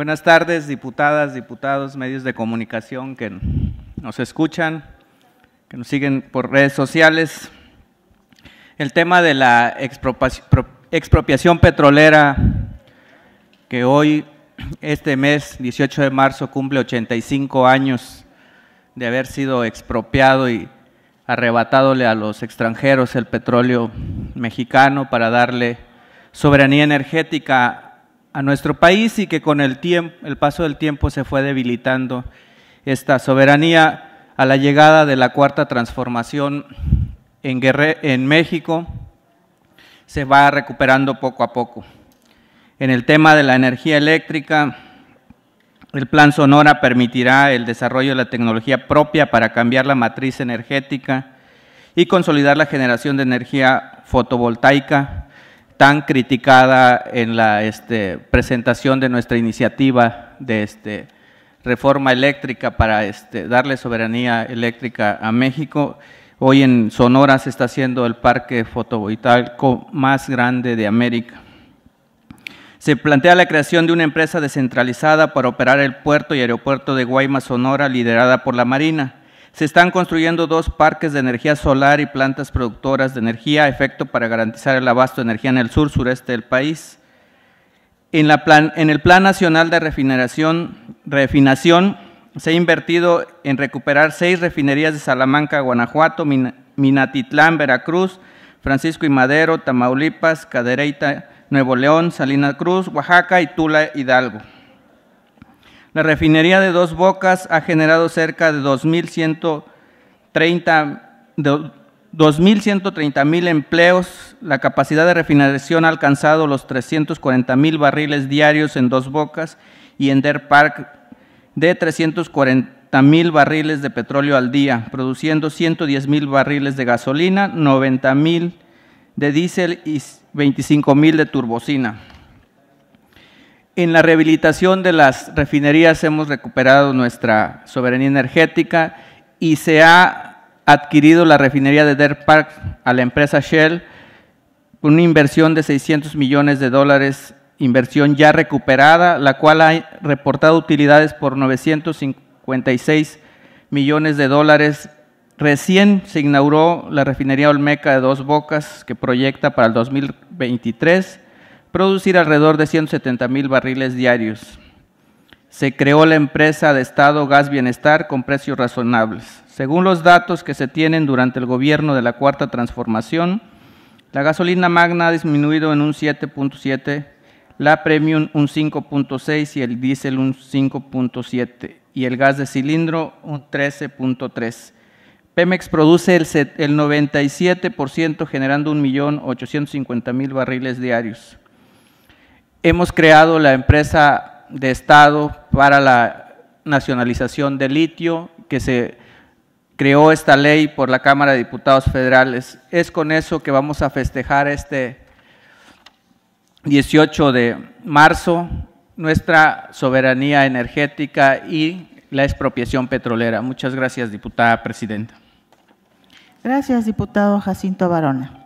Buenas tardes, diputadas, diputados, medios de comunicación que nos escuchan, que nos siguen por redes sociales. El tema de la expropiación petrolera, que hoy, este mes, 18 de marzo, cumple 85 años de haber sido expropiado y arrebatado a los extranjeros el petróleo mexicano para darle soberanía energética a nuestro país y que con el, tiempo, el paso del tiempo se fue debilitando esta soberanía a la llegada de la cuarta transformación en, en México se va recuperando poco a poco. En el tema de la energía eléctrica, el Plan Sonora permitirá el desarrollo de la tecnología propia para cambiar la matriz energética y consolidar la generación de energía fotovoltaica tan criticada en la este, presentación de nuestra iniciativa de este, reforma eléctrica para este, darle soberanía eléctrica a México. Hoy en Sonora se está haciendo el parque fotovoltaico más grande de América. Se plantea la creación de una empresa descentralizada para operar el puerto y aeropuerto de Guaymas, Sonora, liderada por la Marina. Se están construyendo dos parques de energía solar y plantas productoras de energía a efecto para garantizar el abasto de energía en el sur sureste del país. En, el Plan Nacional de Refinación, se ha invertido en recuperar seis refinerías de Salamanca, Guanajuato, Minatitlán, Veracruz, Francisco y Madero, Tamaulipas, Cadereyta, Nuevo León, Salina Cruz, Oaxaca y Tula, Hidalgo. La refinería de Dos Bocas ha generado cerca de 2.130 mil empleos. La capacidad de refinación ha alcanzado los 340 mil barriles diarios en Dos Bocas y en Der Park de 340.000 mil barriles de petróleo al día, produciendo 110.000 mil barriles de gasolina, 90 mil de diésel y 25 mil de turbocina. En la rehabilitación de las refinerías hemos recuperado nuestra soberanía energética y se ha adquirido la refinería de Deer Park a la empresa Shell con una inversión de 600 millones de dólares, inversión ya recuperada, la cual ha reportado utilidades por 956 millones de dólares. Recién se inauguró la refinería Olmeca de Dos Bocas que proyecta para el 2023 producir alrededor de 170 mil barriles diarios. Se creó la empresa de Estado Gas Bienestar con precios razonables. Según los datos que se tienen durante el gobierno de la Cuarta Transformación, la gasolina magna ha disminuido en un 7.7, la premium un 5.6 y el diésel un 5.7 y el gas de cilindro un 13.3. Pemex produce el 97% generando 1.850.000 barriles diarios. Hemos creado la empresa de Estado para la nacionalización de litio, que se creó esta ley por la Cámara de Diputados Federales. Es con eso que vamos a festejar este 18 de marzo nuestra soberanía energética y la expropiación petrolera. Muchas gracias, diputada presidenta. Gracias, diputado Jacinto Barona.